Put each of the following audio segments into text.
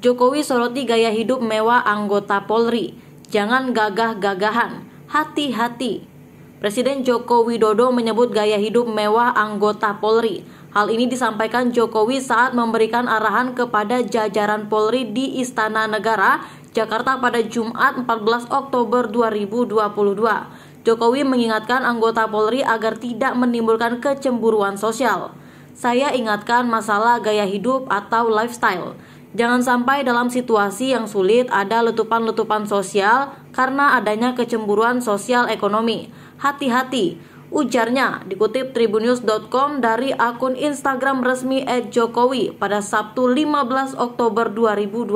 Jokowi soroti gaya hidup mewah anggota Polri. Jangan gagah-gagahan, hati-hati. Presiden Joko Widodo menyebut gaya hidup mewah anggota Polri. Hal ini disampaikan Jokowi saat memberikan arahan kepada jajaran Polri di Istana Negara, Jakarta pada Jumat 14 Oktober 2022. Jokowi mengingatkan anggota Polri agar tidak menimbulkan kecemburuan sosial. Saya ingatkan masalah gaya hidup atau lifestyle. Jangan sampai dalam situasi yang sulit ada letupan-letupan sosial karena adanya kecemburuan sosial ekonomi. Hati-hati, ujarnya dikutip tribunews.com dari akun Instagram resmi Ed Jokowi pada Sabtu 15 Oktober 2022.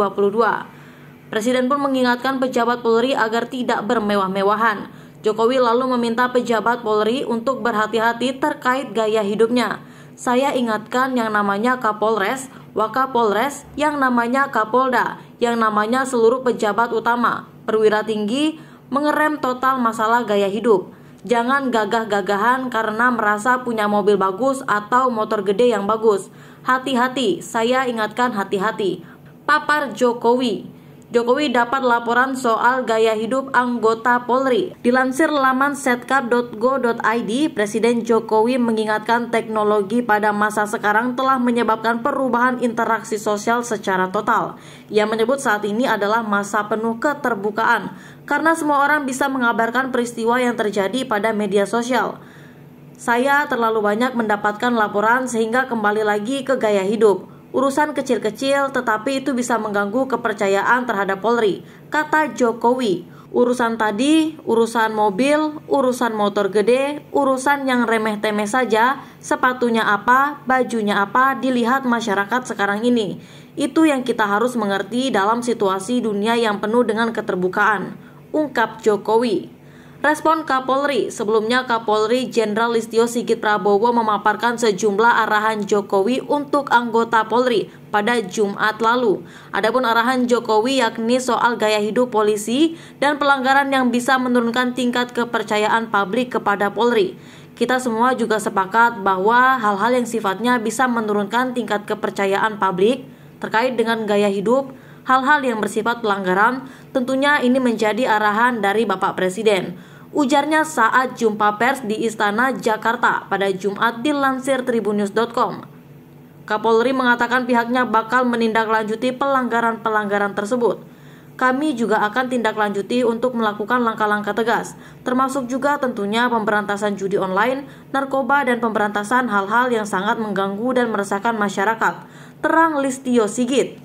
Presiden pun mengingatkan pejabat Polri agar tidak bermewah-mewahan. Jokowi lalu meminta pejabat Polri untuk berhati-hati terkait gaya hidupnya. Saya ingatkan yang namanya Kapolres Wakapolres yang namanya Kapolda, yang namanya seluruh pejabat utama, perwira tinggi, mengerem total masalah gaya hidup. Jangan gagah-gagahan karena merasa punya mobil bagus atau motor gede yang bagus. Hati-hati, saya ingatkan hati-hati. Papar Jokowi Jokowi dapat laporan soal gaya hidup anggota Polri. Dilansir laman setcap.go.id, Presiden Jokowi mengingatkan teknologi pada masa sekarang telah menyebabkan perubahan interaksi sosial secara total. Ia menyebut saat ini adalah masa penuh keterbukaan karena semua orang bisa mengabarkan peristiwa yang terjadi pada media sosial. Saya terlalu banyak mendapatkan laporan sehingga kembali lagi ke gaya hidup urusan kecil-kecil tetapi itu bisa mengganggu kepercayaan terhadap Polri, kata Jokowi. Urusan tadi, urusan mobil, urusan motor gede, urusan yang remeh-temeh saja, sepatunya apa, bajunya apa, dilihat masyarakat sekarang ini. Itu yang kita harus mengerti dalam situasi dunia yang penuh dengan keterbukaan, ungkap Jokowi. Respon Kapolri, sebelumnya Kapolri Jenderal Listio Sigit Prabowo memaparkan sejumlah arahan Jokowi untuk anggota Polri pada Jumat lalu. Adapun arahan Jokowi yakni soal gaya hidup polisi dan pelanggaran yang bisa menurunkan tingkat kepercayaan publik kepada Polri kita semua juga sepakat bahwa hal-hal yang sifatnya bisa menurunkan tingkat kepercayaan publik terkait dengan gaya hidup, hal-hal yang bersifat pelanggaran, tentunya ini menjadi arahan dari Bapak Presiden ujarnya saat jumpa pers di Istana Jakarta pada Jumat dilansir tribunews.com. Kapolri mengatakan pihaknya bakal menindaklanjuti pelanggaran-pelanggaran tersebut. Kami juga akan tindak lanjuti untuk melakukan langkah-langkah tegas, termasuk juga tentunya pemberantasan judi online, narkoba, dan pemberantasan hal-hal yang sangat mengganggu dan meresahkan masyarakat. Terang Listio Sigit.